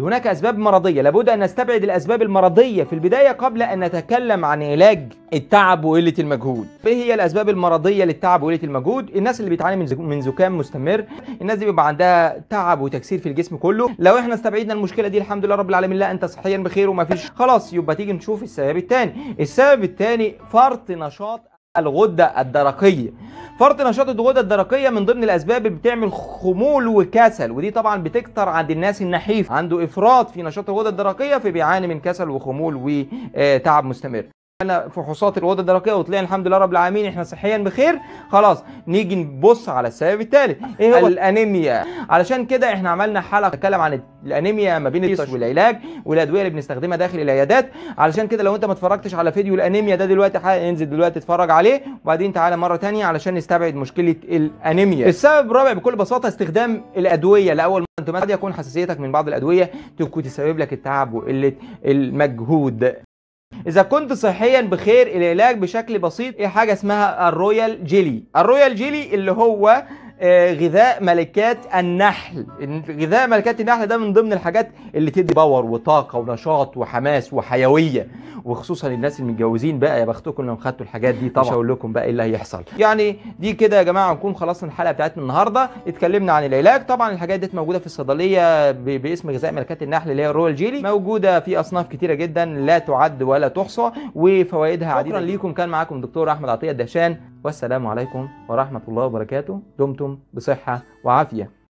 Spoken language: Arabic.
هناك أسباب مرضية لابد أن نستبعد الأسباب المرضية في البداية قبل أن نتكلم عن علاج التعب وقلة المجهود إيه هي الأسباب المرضية للتعب وقلة المجهود؟ الناس اللي بتعاني من من زكام مستمر الناس دي بيبقى عندها تعب وتكسير في الجسم كله لو احنا استبعدنا المشكلة دي الحمد لله رب العالمين لا أنت صحيا بخير ومفيش خلاص يبقى تيجي نشوف السبب الثاني السبب الثاني فرط نشاط الغدة الدرقية فرط نشاط الغدة الدرقية من ضمن الأسباب اللي بتعمل خمول وكسل ودي طبعا بتكتر عند الناس النحيف عنده إفراط في نشاط الغدة الدرقية فبيعاني من كسل وخمول وتعب مستمر عملنا فحوصات الغده الدرقيه وطلعنا الحمد لله رب العالمين احنا صحيا بخير خلاص نيجي نبص على السبب الثالث ايه هو الانيميا علشان كده احنا عملنا حلقه نتكلم عن الانيميا ما بين التشخيص والعلاج والادويه اللي بنستخدمها داخل العيادات علشان كده لو انت ما اتفرجتش على فيديو الانيميا ده دلوقتي انزل دلوقتي اتفرج عليه وبعدين تعالى مره ثانيه علشان نستبعد مشكله الانيميا السبب الرابع بكل بساطه استخدام الادويه لاول مره انت قد يكون حساسيتك من بعض الادويه تكون تسبب لك التعب وقله المجهود اذا كنت صحيا بخير العلاج بشكل بسيط ايه حاجه اسمها الرويال جيلي الرويال جيلي اللي هو آه، غذاء ملكات النحل غذاء ملكات النحل ده من ضمن الحاجات اللي تدي باور وطاقه ونشاط وحماس وحيويه وخصوصا الناس المتجوزين بقى يا بختكم لو خدتوا الحاجات دي طبعا مش هقول لكم بقى ايه اللي هيحصل يعني دي كده يا جماعه نكون خلصنا الحلقه بتاعتنا النهارده اتكلمنا عن العلاج طبعا الحاجات دي موجوده في الصيدليه باسم غذاء ملكات النحل اللي هي الرويال جيلي موجوده في اصناف كتيره جدا لا تعد ولا تحصى وفوائدها عديده شكرا ليكم كان معاكم دكتور احمد عطيه الدهشان والسلام عليكم ورحمة الله وبركاته دمتم بصحة وعافية